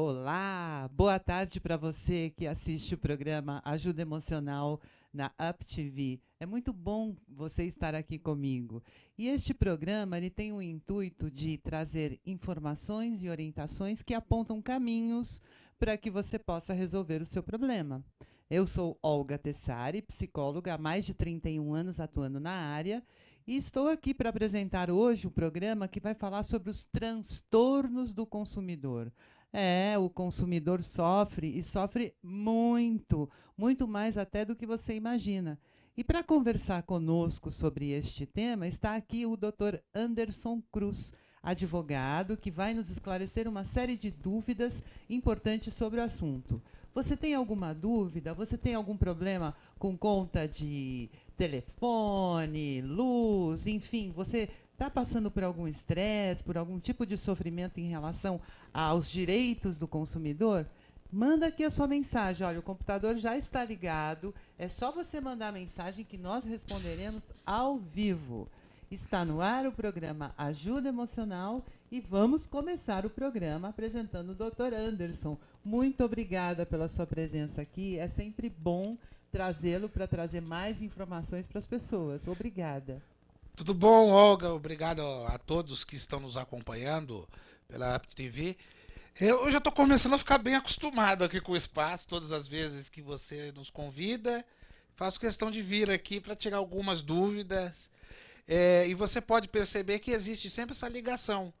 Olá, boa tarde para você que assiste o programa Ajuda Emocional na Up TV. É muito bom você estar aqui comigo. E este programa ele tem o intuito de trazer informações e orientações que apontam caminhos para que você possa resolver o seu problema. Eu sou Olga Tessari, psicóloga há mais de 31 anos atuando na área, e estou aqui para apresentar hoje um programa que vai falar sobre os transtornos do consumidor. É, o consumidor sofre e sofre muito, muito mais até do que você imagina. E para conversar conosco sobre este tema, está aqui o Dr. Anderson Cruz, advogado, que vai nos esclarecer uma série de dúvidas importantes sobre o assunto. Você tem alguma dúvida? Você tem algum problema com conta de telefone, luz, enfim, você está passando por algum estresse, por algum tipo de sofrimento em relação aos direitos do consumidor, manda aqui a sua mensagem. Olha, o computador já está ligado, é só você mandar a mensagem que nós responderemos ao vivo. Está no ar o programa Ajuda Emocional e vamos começar o programa apresentando o Dr. Anderson. Muito obrigada pela sua presença aqui. É sempre bom trazê-lo para trazer mais informações para as pessoas. Obrigada. Tudo bom, Olga? Obrigado a todos que estão nos acompanhando pela AppTV. TV. Eu já estou começando a ficar bem acostumado aqui com o espaço, todas as vezes que você nos convida. Faço questão de vir aqui para tirar algumas dúvidas. É, e você pode perceber que existe sempre essa ligação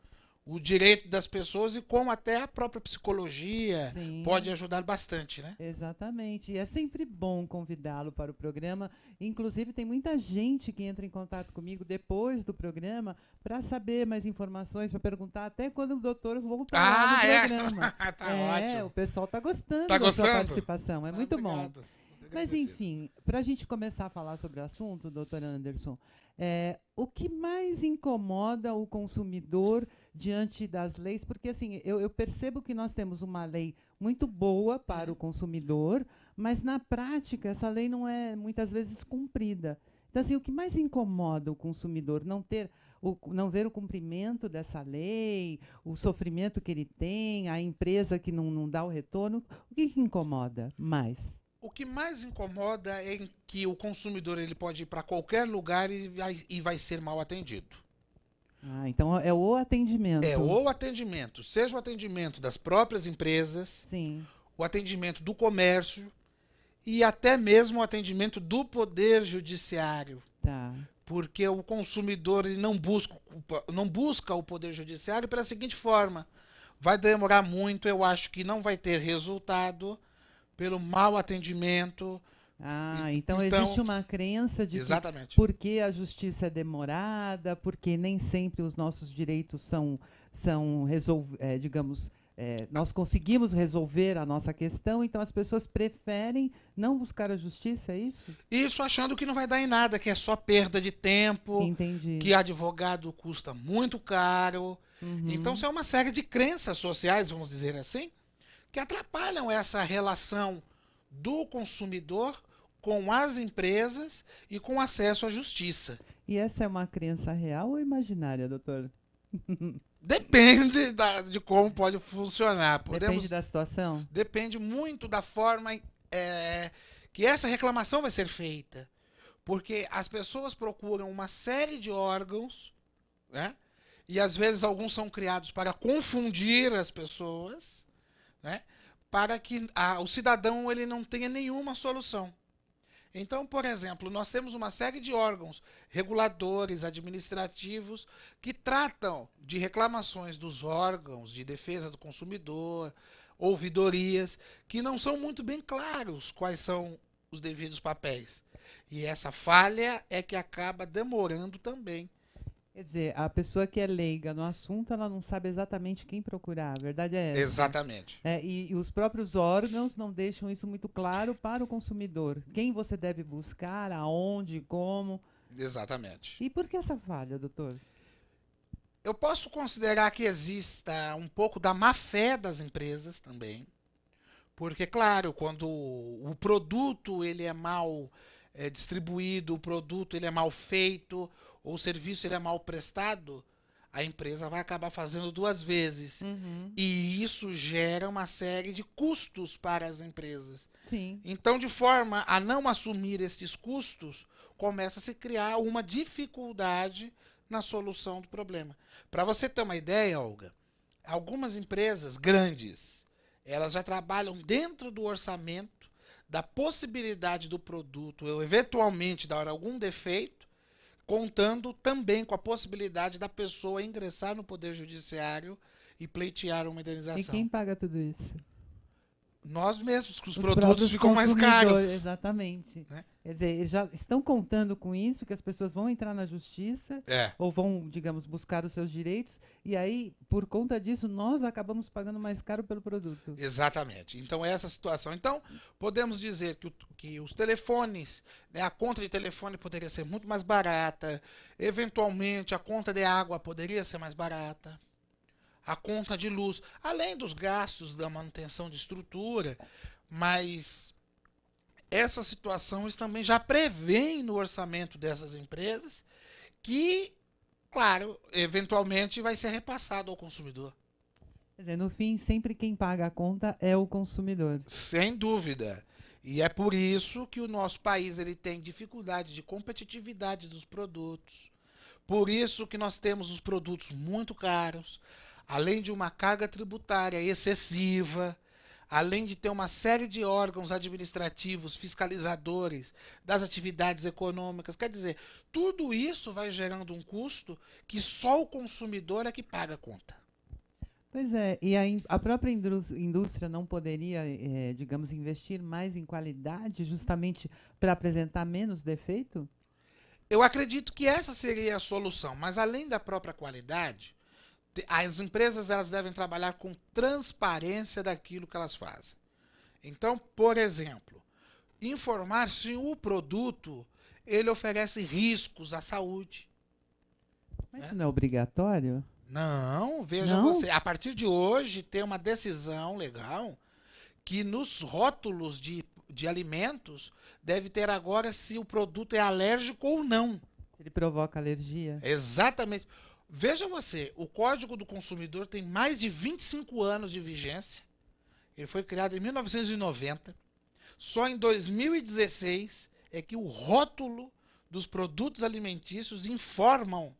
o direito das pessoas e como até a própria psicologia Sim. pode ajudar bastante, né? Exatamente. E é sempre bom convidá-lo para o programa. Inclusive, tem muita gente que entra em contato comigo depois do programa para saber mais informações, para perguntar até quando o doutor voltar ah, no é. programa. tá é, ótimo. o pessoal está gostando, tá gostando da sua participação. É ah, muito obrigado. bom. Mas, enfim, para a gente começar a falar sobre o assunto, doutor Anderson, é, o que mais incomoda o consumidor diante das leis, porque assim, eu, eu, percebo que nós temos uma lei muito boa para o uhum. consumidor, mas na prática essa lei não é muitas vezes cumprida. Então, assim, o que mais incomoda o consumidor não ter o, não ver o cumprimento dessa lei, o sofrimento que ele tem, a empresa que não, não dá o retorno, o que, que incomoda mais? O que mais incomoda é que o consumidor ele pode ir para qualquer lugar e vai, e vai ser mal atendido. Ah, então é o atendimento. É o atendimento, seja o atendimento das próprias empresas, Sim. o atendimento do comércio e até mesmo o atendimento do poder judiciário. Tá. Porque o consumidor ele não, busca, não busca o poder judiciário pela seguinte forma: vai demorar muito, eu acho que não vai ter resultado pelo mau atendimento, ah, então, então, existe uma crença de exatamente. que porque a justiça é demorada, porque nem sempre os nossos direitos são, são resol, é, eh, digamos, é, nós conseguimos resolver a nossa questão, então as pessoas preferem não buscar a justiça, é isso? Isso achando que não vai dar em nada, que é só perda de tempo, Entendi. que advogado custa muito caro. Uhum. Então, isso é uma série de crenças sociais, vamos dizer assim, que atrapalham essa relação do consumidor com as empresas e com acesso à justiça. E essa é uma crença real ou imaginária, doutor? Depende da, de como pode funcionar. Podemos, depende da situação? Depende muito da forma é, que essa reclamação vai ser feita. Porque as pessoas procuram uma série de órgãos, né? e às vezes alguns são criados para confundir as pessoas, né? para que a, o cidadão ele não tenha nenhuma solução. Então, por exemplo, nós temos uma série de órgãos reguladores, administrativos, que tratam de reclamações dos órgãos de defesa do consumidor, ouvidorias, que não são muito bem claros quais são os devidos papéis. E essa falha é que acaba demorando também Quer dizer, a pessoa que é leiga no assunto, ela não sabe exatamente quem procurar, a verdade é essa. Né? Exatamente. É, e, e, os próprios órgãos não deixam isso muito claro para o consumidor. Quem você deve buscar, aonde, como. Exatamente. E por que essa falha, doutor? Eu posso considerar que exista um pouco da má fé das empresas também. Porque, claro, quando o produto ele é mal é, distribuído, o produto ele é mal feito, ou o serviço ele é mal prestado, a empresa vai acabar fazendo duas vezes. Uhum. E isso gera uma série de custos para as empresas. Sim. Então, de forma a não assumir estes custos, começa a se criar uma dificuldade na solução do problema. Para você ter uma ideia, Olga, algumas empresas grandes, elas já trabalham dentro do orçamento da possibilidade do produto, ou eventualmente dar algum defeito, contando também com a possibilidade da pessoa ingressar no Poder Judiciário e pleitear uma indenização. E quem paga tudo isso? nós mesmos, que os, os produtos, produtos, ficam mais caros. Exatamente. Né? Quer dizer, eles já estão contando com isso, que as pessoas vão entrar na justiça, é. ou vão, digamos, buscar os seus direitos, e aí, por conta disso, nós acabamos pagando mais caro pelo produto. Exatamente. Então, é essa situação. Então, podemos dizer que, que os telefones, né, a conta de telefone poderia ser muito mais barata, eventualmente a conta de água poderia ser mais barata a conta de luz, além dos gastos da manutenção de estrutura, mas essa situação eles também já prevêem no orçamento dessas empresas que, claro, eventualmente vai ser repassado ao consumidor. Quer dizer, no fim, sempre quem paga a conta é o consumidor. Sem dúvida. E é por isso que o nosso país ele tem dificuldade de competitividade dos produtos. Por isso que nós temos os produtos muito caros além de uma carga tributária excessiva, além de ter uma série de órgãos administrativos, fiscalizadores das atividades econômicas. Quer dizer, tudo isso vai gerando um custo que só o consumidor é que paga a conta. Pois é, e a, a própria indústria não poderia, é, digamos, investir mais em qualidade justamente para apresentar menos defeito? Eu acredito que essa seria a solução, mas além da própria qualidade, as empresas elas devem trabalhar com transparência daquilo que elas fazem. Então, por exemplo, informar se o produto ele oferece riscos à saúde. Mas né? não é obrigatório? Não, veja não? você. A partir de hoje tem uma decisão legal que nos rótulos de, de alimentos deve ter agora se o produto é alérgico ou não. Ele provoca alergia? Exatamente. Veja você, o Código do Consumidor tem mais de 25 anos de vigência. Ele foi criado em 1990. Só em 2016 é que o rótulo dos produtos alimentícios informam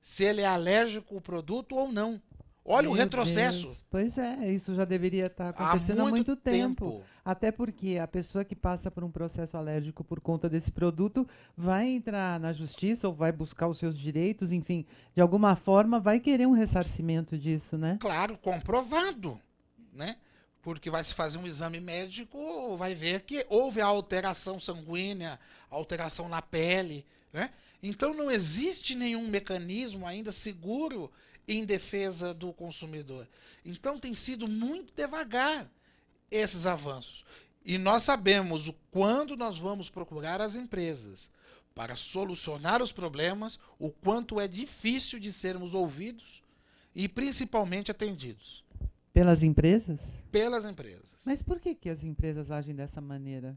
se ele é alérgico o produto ou não. Olha Meu o retrocesso. Deus. Pois é, isso já deveria estar tá acontecendo há muito, há muito tempo. tempo. Até porque a pessoa que passa por um processo alérgico por conta desse produto vai entrar na justiça ou vai buscar os seus direitos, enfim, de alguma forma vai querer um ressarcimento disso, né? Claro, comprovado, né? Porque vai se fazer um exame médico, vai ver que houve a alteração sanguínea, alteração na pele, né? Então não existe nenhum mecanismo ainda seguro em defesa do consumidor. Então tem sido muito devagar esses avanços. E nós sabemos o quando nós vamos procurar as empresas para solucionar os problemas, o quanto é difícil de sermos ouvidos e principalmente atendidos. Pelas empresas? Pelas empresas. Mas por que, que as empresas agem dessa maneira?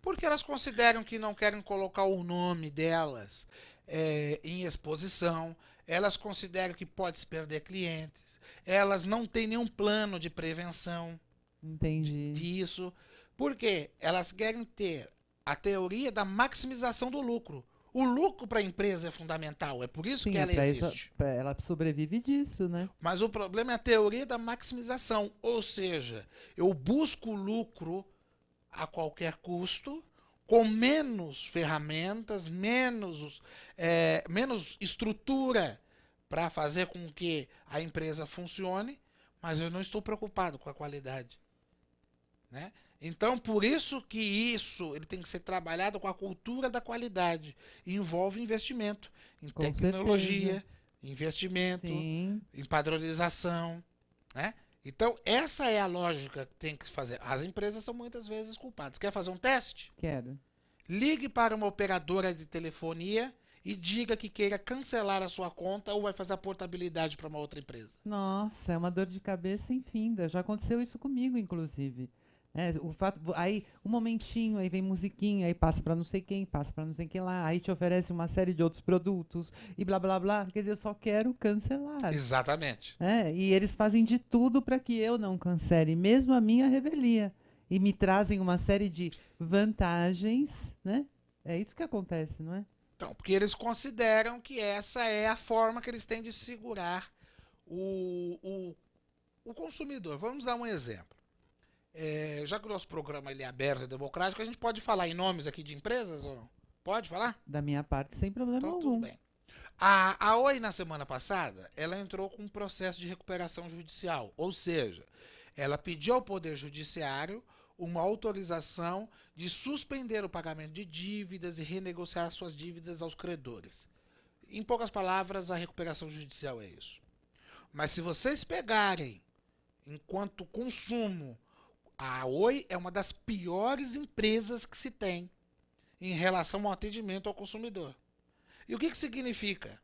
Porque elas consideram que não querem colocar o nome delas é, em exposição, elas consideram que pode se perder clientes. Elas não têm nenhum plano de prevenção. Entendi. Disso. Porque elas querem ter a teoria da maximização do lucro. O lucro para a empresa é fundamental, é por isso Sim, que é ela existe. ela sobrevive disso, né? Mas o problema é a teoria da maximização, ou seja, eu busco lucro a qualquer custo com menos ferramentas, menos, é, menos estrutura para fazer com que a empresa funcione, mas eu não estou preocupado com a qualidade. Né? Então, por isso que isso ele tem que ser trabalhado com a cultura da qualidade. Envolve investimento em com tecnologia, certeza. investimento, Sim. em padronização. Né? Então, essa é a lógica que tem que fazer. As empresas são muitas vezes culpadas. Quer fazer um teste? Quero. Ligue para uma operadora de telefonia e diga que queira cancelar a sua conta ou vai fazer a portabilidade para uma outra empresa. Nossa, é uma dor de cabeça infinda. Já aconteceu isso comigo, inclusive. É, o fato, aí um momentinho, aí vem musiquinha, aí passa para não sei quem, passa para não sei quem lá, aí te oferece uma série de outros produtos e blá blá blá. Quer dizer, eu só quero cancelar. Exatamente. É, e eles fazem de tudo para que eu não cancele, mesmo a minha revelia. E me trazem uma série de vantagens, né? É isso que acontece, não é? Então, porque eles consideram que essa é a forma que eles têm de segurar o, o, o consumidor. Vamos dar um exemplo. É, já que o nosso programa ele é aberto e democrático, a gente pode falar em nomes aqui de empresas ou não? Pode falar? Da minha parte, sem problema então, algum. Tudo bem. A, a Oi, na semana passada, ela entrou com um processo de recuperação judicial, ou seja, ela pediu ao Poder Judiciário uma autorização de suspender o pagamento de dívidas e renegociar suas dívidas aos credores. Em poucas palavras, a recuperação judicial é isso. Mas se vocês pegarem, enquanto consumo, a Oi é uma das piores empresas que se tem em relação ao atendimento ao consumidor. E o que, que significa?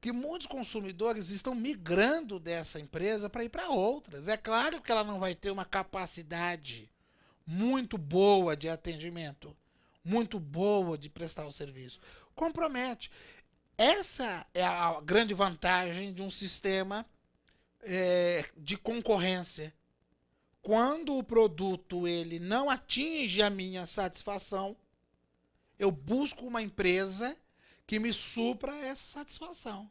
Que muitos consumidores estão migrando dessa empresa para ir para outras. É claro que ela não vai ter uma capacidade muito boa de atendimento, muito boa de prestar o serviço. Compromete. Essa é a grande vantagem de um sistema é, de concorrência quando o produto ele não atinge a minha satisfação, eu busco uma empresa que me supra essa satisfação.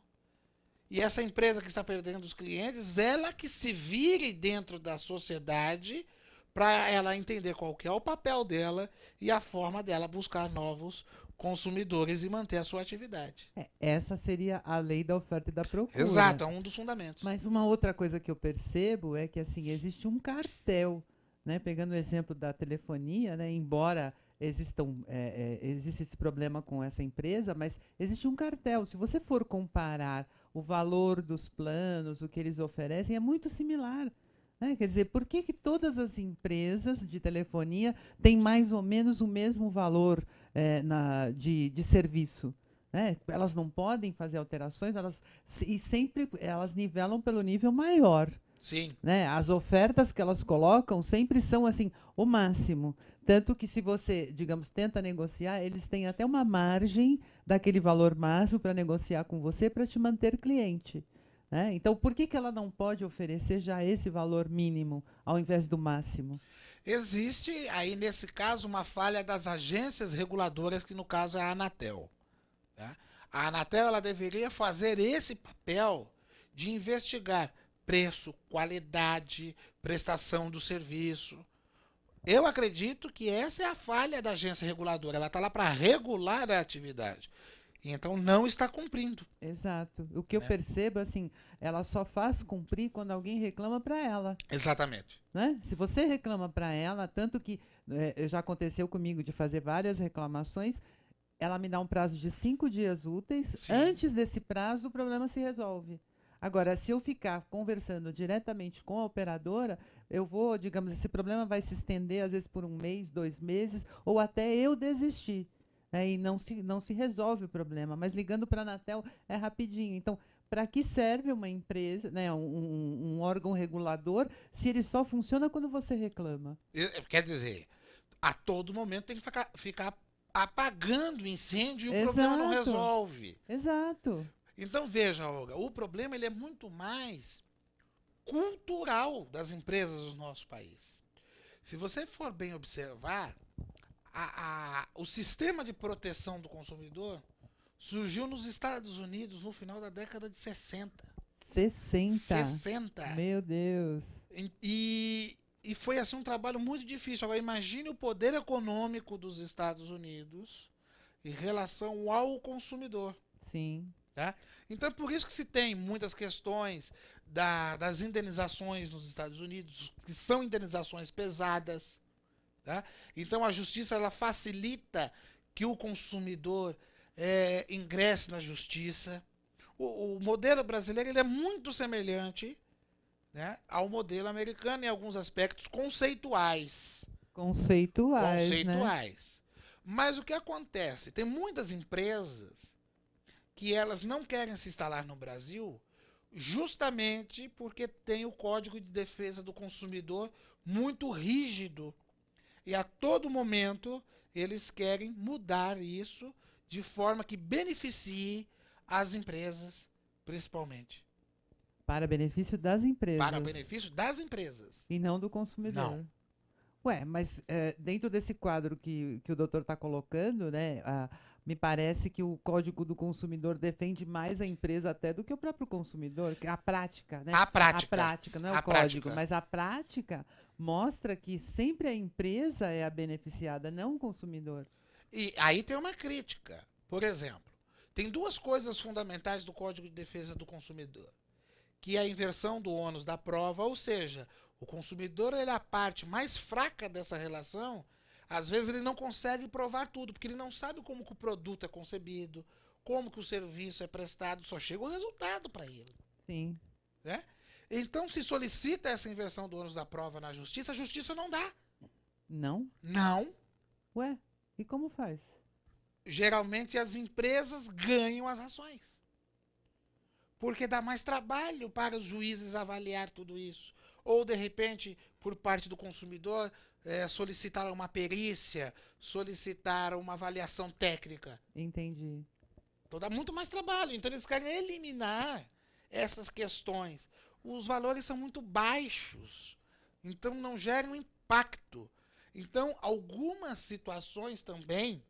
E essa empresa que está perdendo os clientes, ela que se vire dentro da sociedade para ela entender qual que é o papel dela e a forma dela buscar novos consumidores e manter a sua atividade. É, essa seria a lei da oferta e da procura. Exato, é um dos fundamentos. Mas uma outra coisa que eu percebo é que assim existe um cartel, né? Pegando o exemplo da telefonia, né? Embora existam, é, é, existe esse problema com essa empresa, mas existe um cartel. Se você for comparar o valor dos planos, o que eles oferecem, é muito similar. Né? Quer dizer, por que, que todas as empresas de telefonia têm mais ou menos o mesmo valor? é, na, de, de serviço. Né? Elas não podem fazer alterações, elas e sempre elas nivelam pelo nível maior. Sim. Né? As ofertas que elas colocam sempre são assim o máximo, tanto que se você, digamos, tenta negociar, eles têm até uma margem daquele valor máximo para negociar com você para te manter cliente. Né? Então, por que, que ela não pode oferecer já esse valor mínimo ao invés do máximo? Existe aí, nesse caso, uma falha das agências reguladoras, que no caso é a Anatel. Tá? A Anatel ela deveria fazer esse papel de investigar preço, qualidade, prestação do serviço. Eu acredito que essa é a falha da agência reguladora. Ela está lá para regular a atividade. Então não está cumprindo. Exato. O que né? eu percebo, assim, ela só faz cumprir quando alguém reclama para ela. Exatamente. Né? Se você reclama para ela, tanto que é, já aconteceu comigo de fazer várias reclamações, ela me dá um prazo de cinco dias úteis. Sim. Antes desse prazo, o problema se resolve. Agora, se eu ficar conversando diretamente com a operadora, eu vou, digamos, esse problema vai se estender às vezes por um mês, dois meses, ou até eu desistir né, e não se, não se resolve o problema. Mas ligando para a Anatel é rapidinho. Então, para que serve uma empresa, né, um, um, órgão regulador, se ele só funciona quando você reclama? Eh, quer dizer, a todo momento tem que ficar, ficar apagando o incêndio e Exato. o problema não resolve. Exato. Então veja, Olga, o problema ele é muito mais cultural das empresas do nosso país. Se você for bem observar, a, a, o sistema de proteção do consumidor surgiu nos Estados Unidos no final da década de 60. 60? 60. Meu Deus. E, e foi assim um trabalho muito difícil. Agora imagine o poder econômico dos Estados Unidos em relação ao consumidor. Sim. Tá? Então é por isso que se tem muitas questões da, das indenizações nos Estados Unidos, que são indenizações pesadas. Tá? Então a justiça ela facilita que o consumidor é, ingresse na justiça. O, o modelo brasileiro ele é muito semelhante né, ao modelo americano em alguns aspectos conceituais. Conceituais. Né? Conceituais. Né? Mas o que acontece? Tem muitas empresas que elas não querem se instalar no Brasil justamente porque tem o Código de Defesa do Consumidor muito rígido e a todo momento eles querem mudar isso de forma que beneficie as empresas, principalmente. Para benefício das empresas. Para benefício das empresas. E não do consumidor. Não. Ué, mas é, dentro desse quadro que, que o doutor está colocando, né, a, me parece que o Código do Consumidor defende mais a empresa até do que o próprio consumidor, a prática, né? A prática. A prática, não é a o código, mas a prática mostra que sempre a empresa é a beneficiada, não o consumidor. E aí tem uma crítica. Por exemplo, tem duas coisas fundamentais do Código de Defesa do Consumidor, que é a inversão do ônus da prova, ou seja, o consumidor é a parte mais fraca dessa relação. Às vezes ele não consegue provar tudo, porque ele não sabe como que o produto é concebido, como que o serviço é prestado, só chega o resultado para ele. Sim. Né? Então se solicita essa inversão do ônus da prova na justiça, a justiça não dá. Não? Não. Ué, e como faz? Geralmente as empresas ganham as ações. Porque dá mais trabalho para os juízes avaliar tudo isso. Ou, de repente, por parte do consumidor, é, solicitar uma perícia, solicitar uma avaliação técnica. Entendi. Então dá muito mais trabalho. Então eles querem eliminar essas questões os valores são muito baixos, então não geram impacto. Então, algumas situações também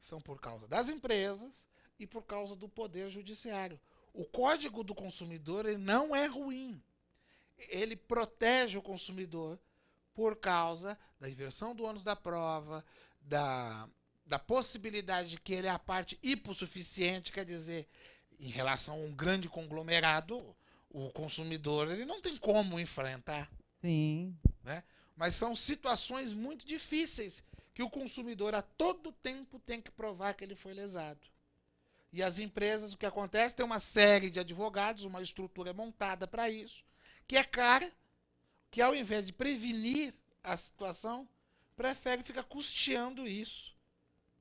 são por causa das empresas e por causa do poder judiciário. O Código do Consumidor ele não é ruim. Ele protege o consumidor por causa da inversão do ônus da prova, da, da possibilidade de que ele é a parte hipossuficiente, quer dizer, em relação a um grande conglomerado, o consumidor ele não tem como enfrentar. Sim. Né? Mas são situações muito difíceis que o consumidor a todo tempo tem que provar que ele foi lesado. E as empresas, o que acontece? Tem uma série de advogados, uma estrutura montada para isso, que é cara, que ao invés de prevenir a situação, prefere ficar custeando isso.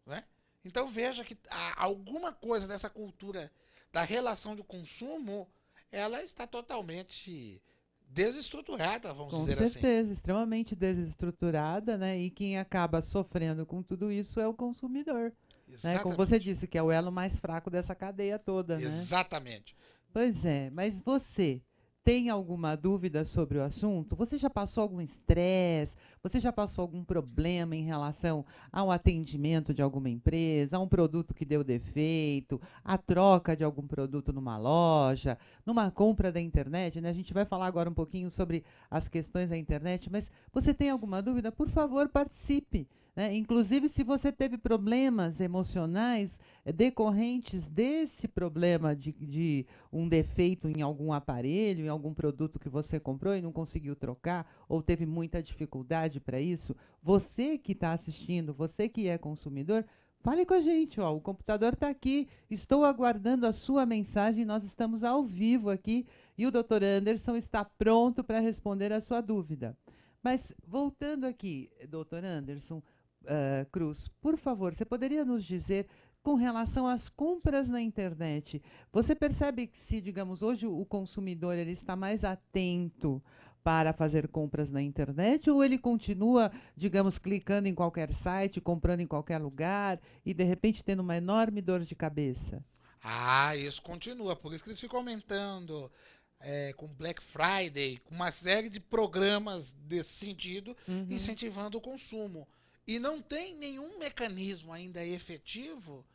Né? Então veja que alguma coisa dessa cultura da relação de consumo ela está totalmente desestruturada, vamos com dizer certeza, assim. Com certeza, extremamente desestruturada, né? E quem acaba sofrendo com tudo isso é o consumidor. Exatamente. Né? Como você disse, que é o elo mais fraco dessa cadeia toda, Exatamente. né? Exatamente. Pois é, mas você tem alguma dúvida sobre o assunto? Você já passou algum estresse? Você já passou algum problema em relação ao atendimento de alguma empresa, a um produto que deu defeito, a troca de algum produto numa loja, numa compra da internet? Né? A gente vai falar agora um pouquinho sobre as questões da internet, mas você tem alguma dúvida? Por favor, participe. Né? Inclusive, se você teve problemas emocionais eh, decorrentes desse problema de, de, um defeito em algum aparelho, em algum produto que você comprou e não conseguiu trocar, ou teve muita dificuldade para isso, você que está assistindo, você que é consumidor, fale com a gente. Ó, o computador está aqui, estou aguardando a sua mensagem, nós estamos ao vivo aqui e o Dr. Anderson está pronto para responder a sua dúvida. Mas voltando aqui, doutor Anderson, uh, Cruz, por favor, você poderia nos dizer com relação às compras na internet? Você percebe que se, digamos, hoje o consumidor ele está mais atento para fazer compras na internet ou ele continua, digamos, clicando em qualquer site, comprando em qualquer lugar e de repente tendo uma enorme dor de cabeça? Ah, isso continua, por isso que eles ficam aumentando. É, com Black Friday, com uma série de programas desse sentido, uhum. incentivando o consumo e não tem nenhum mecanismo ainda efetivo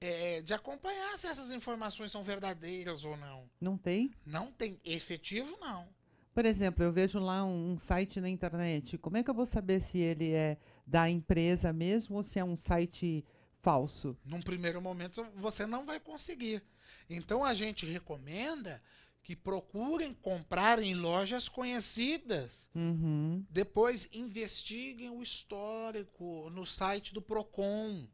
é, de acompanhar se essas informações são verdadeiras ou não. Não tem? Não tem. Efetivo, não. Por exemplo, eu vejo lá um, um site na internet. Como é que eu vou saber se ele é da empresa mesmo ou se é um site falso? Num primeiro momento, você não vai conseguir. Então, a gente recomenda que procurem comprar em lojas conhecidas. Uhum. Depois investiguem o histórico no site do Procon.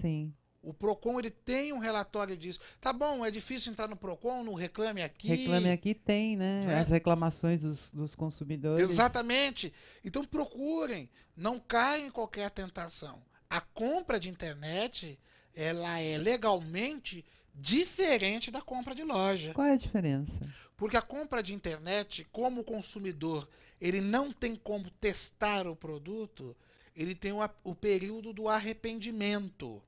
Sim. O Procon ele tem um relatório disso. Tá bom, é difícil entrar no Procon, no Reclame Aqui. Reclame Aqui tem, né? É. As reclamações dos, dos consumidores. Exatamente. Então procurem, não caem em qualquer tentação. A compra de internet, ela é legalmente diferente da compra de loja. Qual é a diferença? Porque a compra de internet, como o consumidor, ele não tem como testar o produto, ele tem o, o período do arrependimento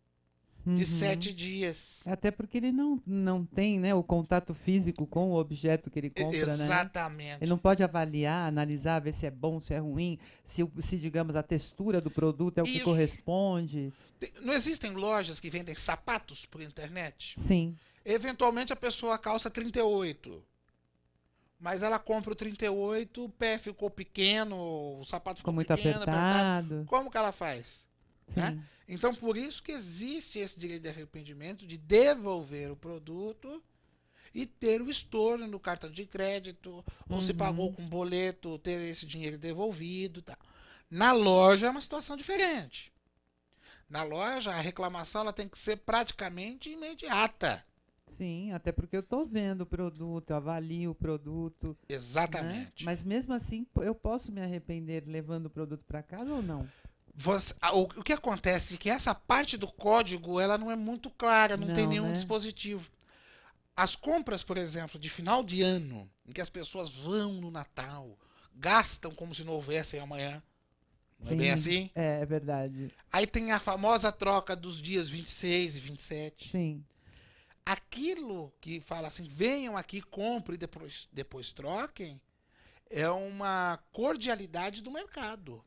de uhum. sete dias. Até porque ele não, não tem né, o contato físico com o objeto que ele compra, né? Exatamente. Né? Ele não pode avaliar, analisar, ver se é bom, se é ruim, se, se digamos, a textura do produto é o Isso. que corresponde. Não existem lojas que vendem sapatos por internet? Sim. Eventualmente a pessoa calça 38. Mas ela compra o 38, o pé ficou pequeno, o sapato ficou, ficou muito pequeno, apertado. apertado. Como que ela faz? Né? Então, por isso que existe esse direito de arrependimento de devolver o produto e ter o estorno no cartão de crédito, ou uhum. se pagou com boleto, ter esse dinheiro devolvido. Tá. Na loja é uma situação diferente. Na loja, a reclamação ela tem que ser praticamente imediata. Sim, até porque eu estou vendo o produto, avalio o produto. Né? Exatamente. Né? Mas mesmo assim, eu posso me arrepender levando o produto para casa ou não? Você, o, o, que acontece é que essa parte do código ela não é muito clara, não, não tem nenhum né? dispositivo. As compras, por exemplo, de final de ano, em que as pessoas vão no Natal, gastam como se não houvessem amanhã. Não Sim, é bem assim? É, é verdade. Aí tem a famosa troca dos dias 26 e 27. Sim. Aquilo que fala assim, venham aqui, compre e depois, depois troquem, é uma cordialidade do mercado.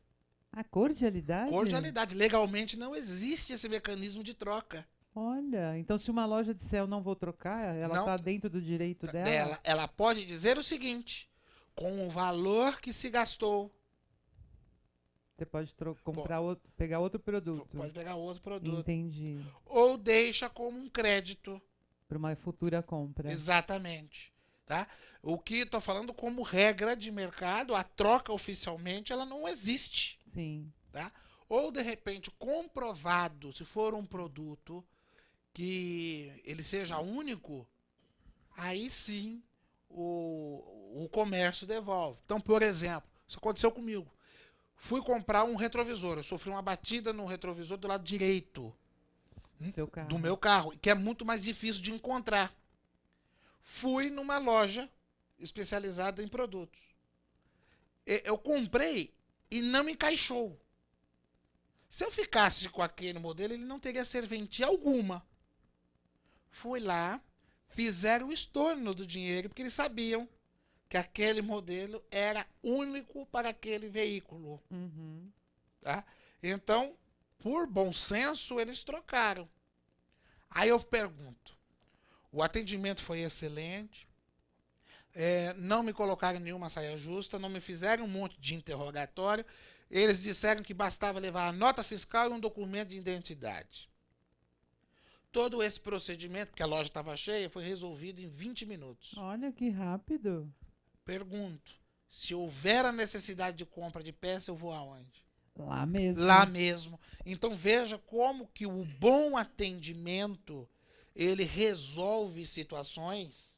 A cordialidade? Cordialidade. Legalmente não existe esse mecanismo de troca. Olha, então se uma loja disser eu não vou trocar, ela está dentro do direito tá, dela? dela? Ela pode dizer o seguinte: com o valor que se gastou. Você pode comprar Bom, outro, pegar outro produto. Pode pegar outro produto. Entendi. Ou deixa como um crédito. Para uma futura compra. Exatamente. Tá? O que estou falando como regra de mercado, a troca oficialmente, ela não existe. Sim. Tá? Ou, de repente, comprovado, se for um produto que ele seja único, aí sim o, o comércio devolve. Então, por exemplo, isso aconteceu comigo. Fui comprar um retrovisor, eu sofri uma batida no retrovisor do lado direito do meu carro, que é muito mais difícil de encontrar. Fui numa loja especializada em produtos. Eu comprei e não encaixou. Se eu ficasse com aquele modelo, ele não teria serventia alguma. Fui lá, fizeram o estorno do dinheiro, porque eles sabiam que aquele modelo era único para aquele veículo. Uhum. Tá? Então, por bom senso, eles trocaram. Aí eu pergunto: o atendimento foi excelente, é, não me colocaram nenhuma saia justa, não me fizeram um monte de interrogatório. Eles disseram que bastava levar a nota fiscal e um documento de identidade. Todo esse procedimento, porque a loja estava cheia, foi resolvido em 20 minutos. Olha que rápido. Pergunto: se houver a necessidade de compra de peça, eu vou aonde? Lá mesmo. Lá mesmo. Então veja como que o bom atendimento ele resolve situações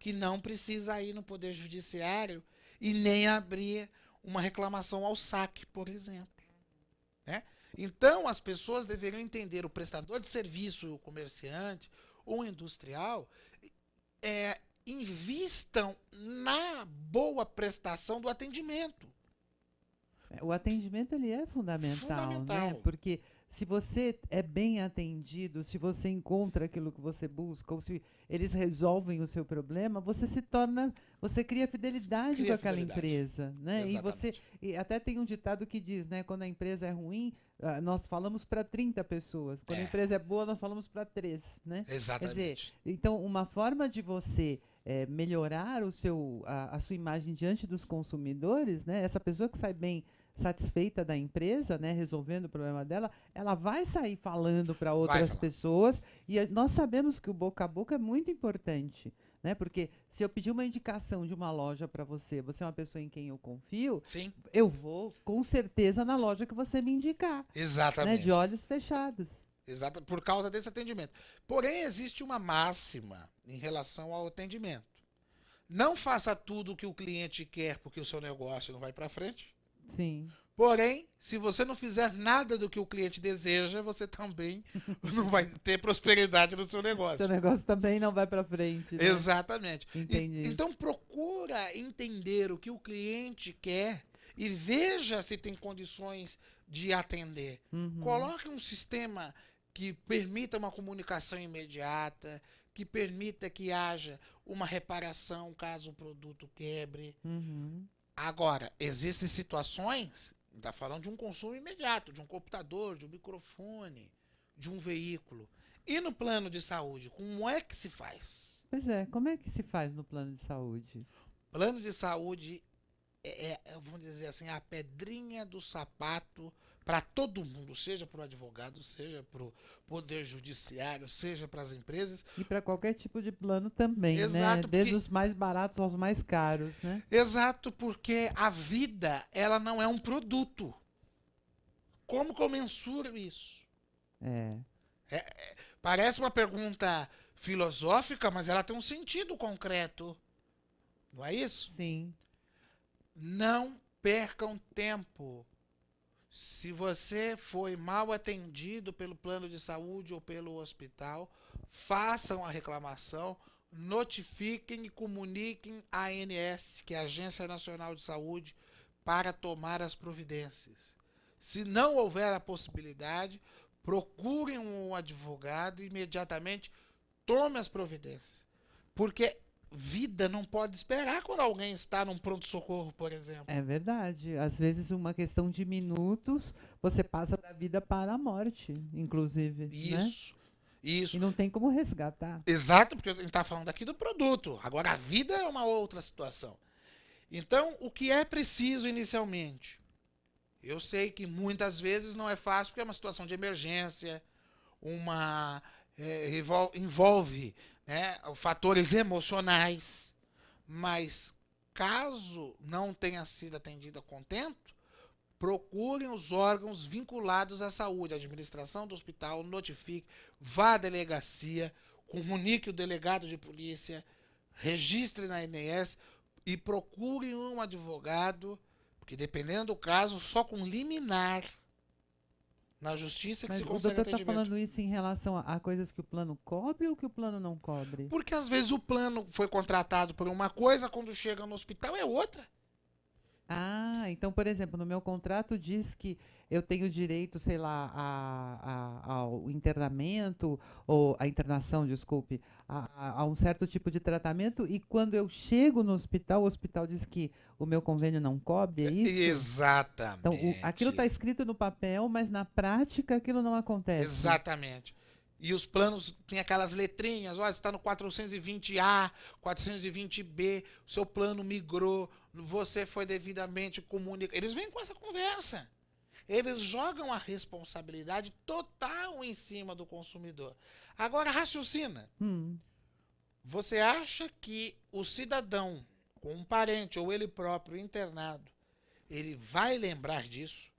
que não precisa ir no Poder Judiciário e nem abrir uma reclamação ao SAC, por exemplo. Né? Então, as pessoas deveriam entender o prestador de serviço, o comerciante ou industrial, é, invistam na boa prestação do atendimento. É, o atendimento ele é fundamental, né? fundamental. né? Porque se você é bem atendido, se você encontra aquilo que você busca, ou se eles resolvem o seu problema, você se torna, você cria fidelidade cria com aquela fidelidade. empresa, né? Exatamente. E você e até tem um ditado que diz, né, quando a empresa é ruim, ah, nós falamos para 30 pessoas. Quando é. a empresa é boa, nós falamos para três, né? Exatamente. Quer dizer, então uma forma de você é, melhorar o seu, a, a sua imagem diante dos consumidores, né? Essa pessoa que sai bem satisfeita da empresa, né, resolvendo o problema dela, ela vai sair falando para outras pessoas e nós sabemos que o boca a boca é muito importante. Né? Porque se eu pedir uma indicação de uma loja para você, você é uma pessoa em quem eu confio, Sim. eu vou com certeza na loja que você me indicar. Né, Exatamente. Né? De olhos fechados. Exato, por causa desse atendimento. Porém, existe uma máxima em relação ao atendimento. Não faça tudo o que o cliente quer porque o seu negócio não vai para frente. Sim. Porém, se você não fizer nada do que o cliente deseja, você também não vai ter prosperidade no seu negócio. Seu negócio também não vai para frente. Né? Exatamente. Entendi. E, então procura entender o que o cliente quer e veja se tem condições de atender. Uhum. Coloque um sistema que permita uma comunicação imediata, que permita que haja uma reparação caso o produto quebre. Uhum. Agora, existem situações, está falando de um consumo imediato, de um computador, de um microfone, de um veículo. E no plano de saúde, como é que se faz? Pois é, como é que se faz no plano de saúde? Plano de saúde é, é vamos dizer assim, a pedrinha do sapato para todo mundo, seja para o advogado, seja para o poder judiciário, seja para as empresas. E para qualquer tipo de plano também, né? Exato, né? Desde porque... os mais baratos aos mais caros, né? Exato, porque a vida, ela não é um produto. Como que eu mensuro isso? É. é, é parece uma pergunta filosófica, mas ela tem um sentido concreto. Não é isso? Sim. Não percam tempo se você foi mal atendido pelo plano de saúde ou pelo hospital, façam a reclamação, notifiquem e comuniquem a ANS, que é a Agência Nacional de Saúde, para tomar as providências. Se não houver a possibilidade, procurem um advogado e imediatamente tome as providências. Porque vida não pode esperar quando alguém está num pronto-socorro, por exemplo. É verdade. Às vezes, uma questão de minutos, você passa da vida para a morte, inclusive. Né? Isso. Né? Isso. E não tem como resgatar. Exato, porque a gente está falando aqui do produto. Agora, a vida é uma outra situação. Então, o que é preciso inicialmente? Eu sei que muitas vezes não é fácil, porque é uma situação de emergência, uma é, envolve né, fatores emocionais, mas caso não tenha sido atendida a contento, procurem os órgãos vinculados à saúde, a administração do hospital, notifique, vá à delegacia, comunique o delegado de polícia, registre na INS e procure um advogado, porque dependendo do caso, só com liminar na justiça que Mas se consegue o doutor está falando isso em relação a, a, coisas que o plano cobre ou que o plano não cobre? Porque às vezes o plano foi contratado por uma coisa, quando chega no hospital é outra. Ah, então, por exemplo, no meu contrato diz que eu tenho direito, sei lá, a, a, ao internamento, ou a internação, desculpe, a, a, um certo tipo de tratamento, e quando eu chego no hospital, o hospital diz que o meu convênio não cobre, é isso? Exatamente. Então, o, aquilo está escrito no papel, mas na prática aquilo não acontece. Exatamente. E os planos têm aquelas letrinhas, olha, você está no 420A, 420B, o seu plano migrou, você foi devidamente comunicado. Eles vêm com essa conversa. Eles jogam a responsabilidade total em cima do consumidor. Agora, raciocina. Hum. Você acha que o cidadão, com um parente ou ele próprio internado, ele vai lembrar disso?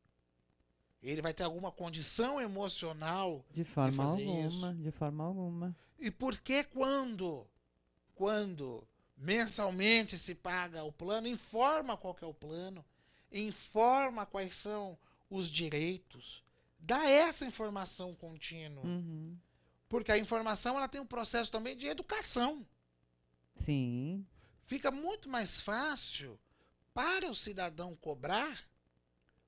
Ele vai ter alguma condição emocional de forma de alguma, isso? de forma alguma. E por que quando quando mensalmente se paga o plano, informa qual é o plano, informa quais são os direitos, dá essa informação contínua. Uhum. Porque a informação ela tem um processo também de educação. Sim. Fica muito mais fácil para o cidadão cobrar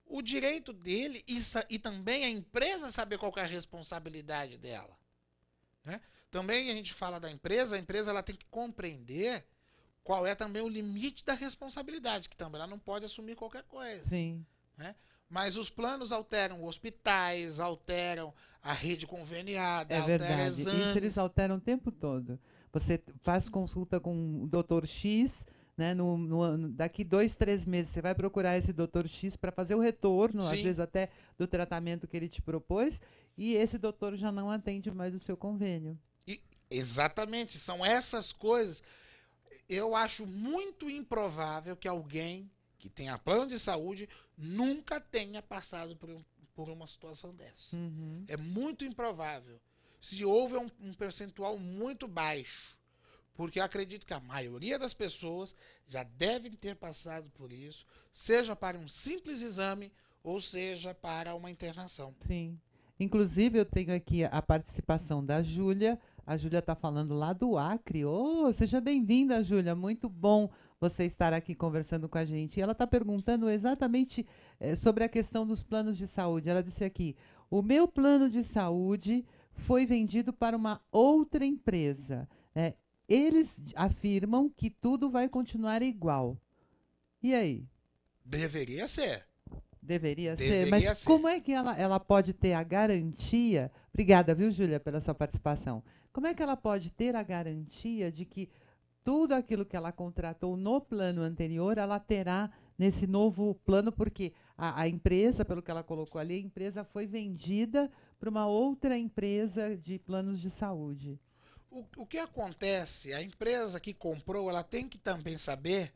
o direito dele e, e também a empresa saber qual é a responsabilidade dela. Né? Também a gente fala da empresa, a empresa ela tem que compreender qual é também o limite da responsabilidade, que também ela não pode assumir qualquer coisa. Sim. Né? Mas os planos alteram hospitais, alteram a rede conveniada, é verdade. Exames. Isso eles alteram o tempo todo. Você faz consulta com o doutor X, né, no, no, daqui dois, três meses você vai procurar esse doutor X para fazer o retorno, Sim. às vezes até do tratamento que ele te propôs, e esse doutor já não atende mais o seu convênio. E, exatamente, são essas coisas eu acho muito improvável que alguém que tenha plano de saúde nunca tenha passado por, por uma situação dessa. Uhum. É muito improvável. Se houve um, um percentual muito baixo, porque eu acredito que a maioria das pessoas já devem ter passado por isso, seja para um simples exame ou seja para uma internação. Sim. Inclusive, eu tenho aqui a participação da Júlia. A Júlia está falando lá do Acre. oh, seja bem-vinda, Júlia. Muito bom você estar aqui conversando com a gente. E ela está perguntando exatamente eh, sobre a questão dos planos de saúde. Ela disse aqui: o meu plano de saúde foi vendido para uma outra empresa. É, eles afirmam que tudo vai continuar igual. E aí? Deveria ser. Deveria, Deveria ser, mas ser. como é que ela, ela pode ter a garantia? Obrigada, viu, Júlia, pela sua participação como é que ela pode ter a garantia de que tudo aquilo que ela contratou no plano anterior ela terá nesse novo plano, porque a, a empresa, pelo que ela colocou ali, a empresa foi vendida para uma outra empresa de planos de saúde. O, o que acontece? A empresa que comprou, ela tem que também saber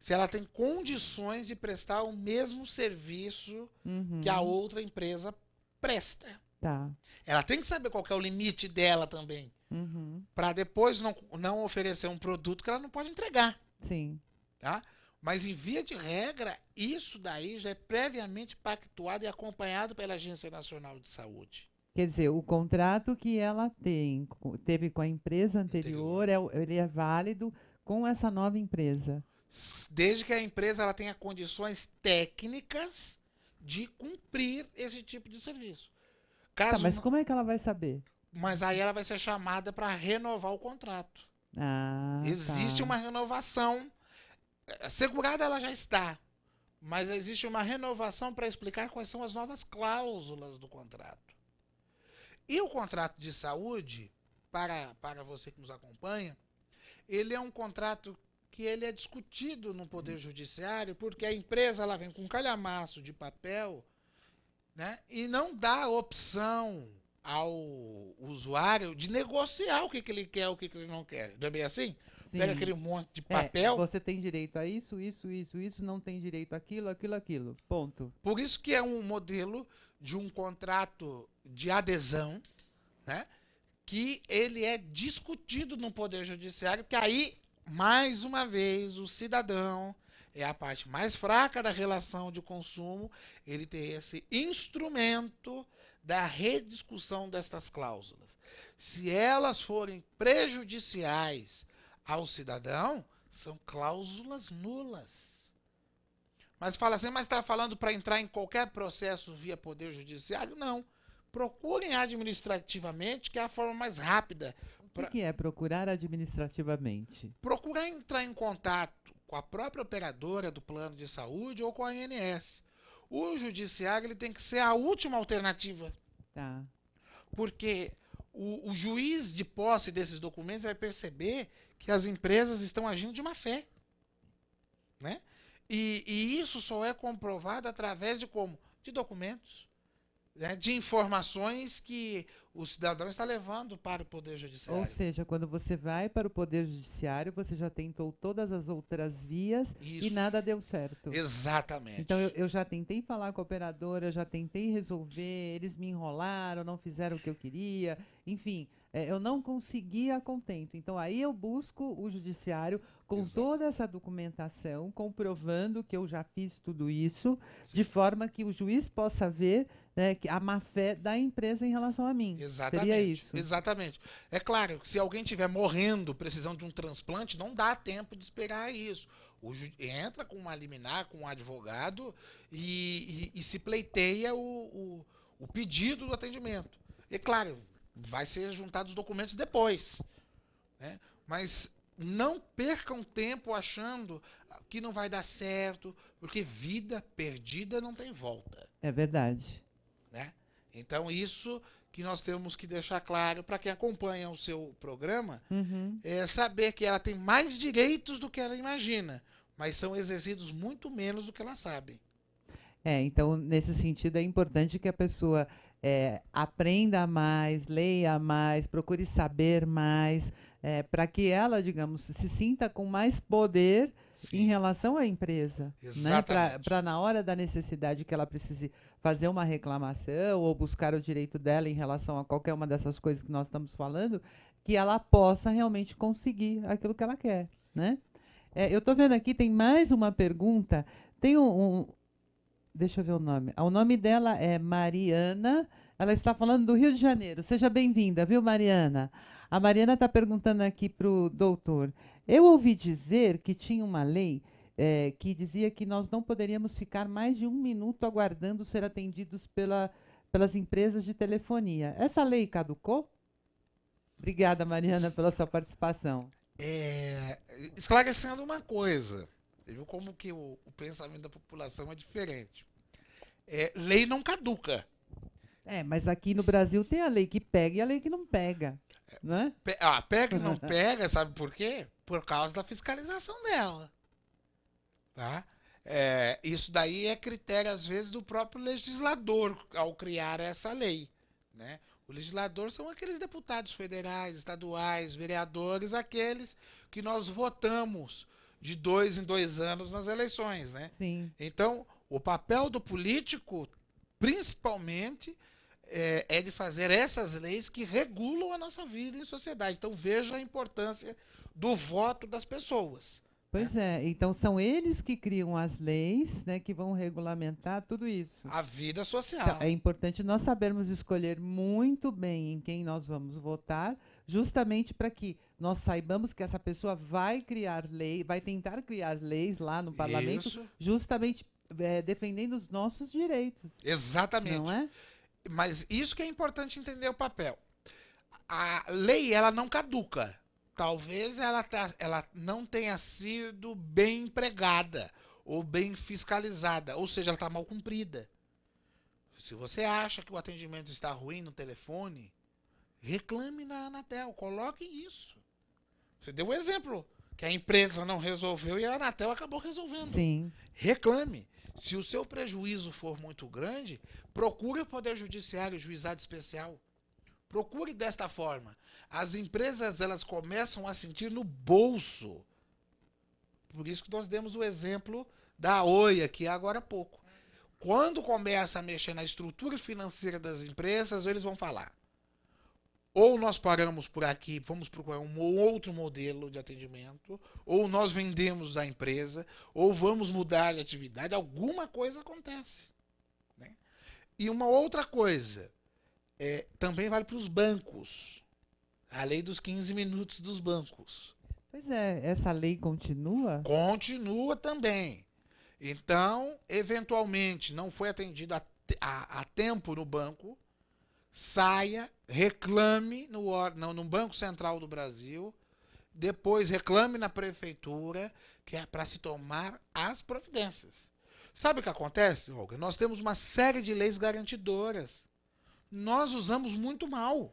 se ela tem condições de prestar o mesmo serviço uhum. que a outra empresa presta. Tá. Ela tem que saber qual é o limite dela também. Uhum. Para depois não, não oferecer um produto que ela não pode entregar. Sim. Tá? Mas, em via de regra, isso daí já é previamente pactuado e acompanhado pela Agência Nacional de Saúde. Quer dizer, o contrato que ela tem, teve com a empresa anterior, anterior. É, ele é válido com essa nova empresa. Desde que a empresa ela tenha condições técnicas de cumprir esse tipo de serviço. Tá, Caso tá, mas não... como é que ela vai saber? Mas aí ela vai ser chamada para renovar o contrato. Ah, existe tá. uma renovação. É, segurada ela já está, mas existe uma renovação para explicar quais são as novas cláusulas do contrato. E o contrato de saúde, para, para você que nos acompanha, ele é um contrato que ele é discutido no Poder uhum. Judiciário, porque a empresa ela vem com um calhamaço de papel né, e não dá opção ao usuário de negociar o que, que ele quer, o que, que ele não quer. Não é bem assim? Sim. Pega aquele monte de é, papel. É, você tem direito a isso, isso, isso, isso, não tem direito àquilo, aquilo, aquilo. Ponto. Por isso que é um modelo de um contrato de adesão, né? Que ele é discutido no Poder Judiciário, que aí, mais uma vez, o cidadão é a parte mais fraca da relação de consumo, ele tem esse instrumento da rediscussão destas cláusulas. Se elas forem prejudiciais ao cidadão, são cláusulas nulas. Mas fala assim, mas está falando para entrar em qualquer processo via Poder Judiciário? Não. Procurem administrativamente, que é a forma mais rápida. Pra... O que é procurar administrativamente? Procurar entrar em contato com a própria operadora do plano de saúde ou com a ANS o judiciário ele tem que ser a última alternativa. Tá. Porque o, o, juiz de posse desses documentos vai perceber que as empresas estão agindo de má fé. Né? E, e isso só é comprovado através de como? De documentos né, de informações que o cidadão está levando para o Poder Judiciário. Ou seja, quando você vai para o Poder Judiciário, você já tentou todas as outras vias Isso. e nada deu certo. Exatamente. Então, eu, eu já tentei falar com a operadora, já tentei resolver, eles me enrolaram, não fizeram o que eu queria, enfim. É, eu não conseguia contento. Então, aí eu busco o judiciário com Exato. toda essa documentação, comprovando que eu já fiz tudo isso, Sim. de forma que o juiz possa ver né, a má fé da empresa em relação a mim. Exatamente. Seria isso. Exatamente. É claro que se alguém estiver morrendo, precisando de um transplante, não dá tempo de esperar isso. O entra com uma liminar, com um advogado e, e, e se pleiteia o, o, o, pedido do atendimento. É claro, vai ser juntado os documentos depois. Né? Mas não percam tempo achando que não vai dar certo, porque vida perdida não tem volta. É verdade né? Então isso que nós temos que deixar claro para quem acompanha o seu programa uhum. é saber que ela tem mais direitos do que ela imagina, mas são exercidos muito menos do que ela sabe. É, então nesse sentido é importante que a pessoa é, aprenda mais, leia mais, procure saber mais, é, para que ela, digamos, se sinta com mais poder Sim. em relação à empresa. Né, Exatamente. Né? Para na hora da necessidade que ela precise fazer uma reclamação ou buscar o direito dela em relação a qualquer uma dessas coisas que nós estamos falando, que ela possa realmente conseguir aquilo que ela quer. Né? É, eu estou vendo aqui, tem mais uma pergunta. Tem um, um. Deixa eu ver o nome. Ah, o nome dela é Mariana. Ela está falando do Rio de Janeiro. Seja bem-vinda, viu, Mariana? A Mariana está perguntando aqui para o doutor. Eu ouvi dizer que tinha uma lei é, que dizia que nós não poderíamos ficar mais de um minuto aguardando ser atendidos pela, pelas empresas de telefonia. Essa lei caducou? Obrigada, Mariana, pela sua participação. É, esclarecendo uma coisa, viu como que o, o pensamento da população é diferente. É, lei não caduca. É, mas aqui no Brasil tem a lei que pega e a lei que não pega, é, não é? Pe ah, pega e não pega, sabe por quê? por causa da fiscalização dela. Tá? É, isso daí é critério, às vezes, do próprio legislador ao criar essa lei. Né? O legislador são aqueles deputados federais, estaduais, vereadores, aqueles que nós votamos de dois em dois anos nas eleições. Né? Sim. Então, o papel do político, principalmente, é, é de fazer essas leis que regulam a nossa vida em sociedade. Então, veja a importância do voto das pessoas. Pois né? é, então são eles que criam as leis né, que vão regulamentar tudo isso. A vida social. Então, é importante nós sabermos escolher muito bem em quem nós vamos votar, justamente para que nós saibamos que essa pessoa vai criar lei, vai tentar criar leis lá no parlamento, isso. justamente é, defendendo os nossos direitos. Exatamente. Não é? Mas isso que é importante entender o papel. A lei, ela não caduca talvez ela, tá, ela não tenha sido bem empregada ou bem fiscalizada, ou seja, ela está mal cumprida. Se você acha que o atendimento está ruim no telefone, reclame na Anatel, coloque isso. Você deu um exemplo que a empresa não resolveu e a Anatel acabou resolvendo. Sim. Reclame. Se o seu prejuízo for muito grande, procure o Poder Judiciário, o juizado especial. Procure desta forma as empresas elas começam a sentir no bolso. Por isso que nós demos o exemplo da Oi aqui agora há pouco. Quando começa a mexer na estrutura financeira das empresas, eles vão falar: ou nós paramos por aqui, vamos procurar um outro modelo de atendimento, ou nós vendemos a empresa, ou vamos mudar de atividade, alguma coisa acontece. Né? E uma outra coisa, é, também vale para os bancos a lei dos 15 minutos dos bancos. Pois é, essa lei continua? Continua também. Então, eventualmente, não foi atendido a, a, a tempo no banco, saia, reclame no, não no Banco Central do Brasil, depois reclame na prefeitura, que é para se tomar as providências. Sabe o que acontece, Olga? Nós temos uma série de leis garantidoras. Nós usamos muito mal.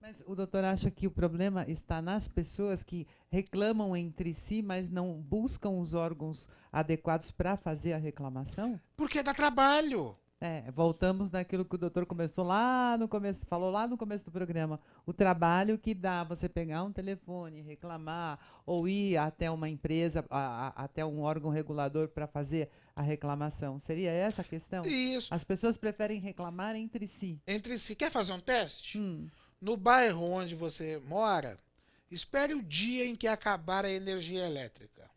Mas o doutor acha que o problema está nas pessoas que reclamam entre si, mas não buscam os órgãos adequados para fazer a reclamação? Porque dá trabalho. É, voltamos naquilo que o doutor começou lá no começo, falou lá no começo do programa. O trabalho que dá você pegar um telefone, reclamar, ou ir até uma empresa, a, a, até um órgão regulador para fazer a reclamação. Seria essa a questão? Isso. As pessoas preferem reclamar entre si. Entre si. Quer fazer um teste? Hum. No bairro onde você mora, espere o dia em que acabar a energia elétrica.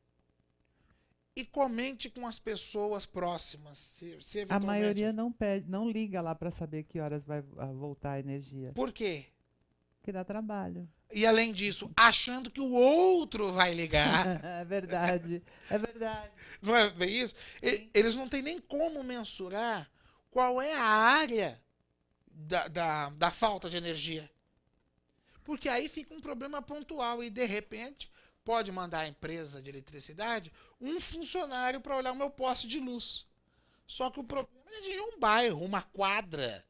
E comente com as pessoas próximas. Se, se a maioria não pede, não liga lá para saber que horas vai ah, voltar a energia. Por quê? Porque dá trabalho. E além disso, achando que o outro vai ligar. é verdade. É verdade. Não é bem isso? Sim. Eles não têm nem como mensurar qual é a área da, da, da falta de energia. Porque aí fica um problema pontual e de repente pode mandar a empresa de eletricidade um funcionário para olhar o meu poste de luz. Só que o problema é de um bairro, uma quadra.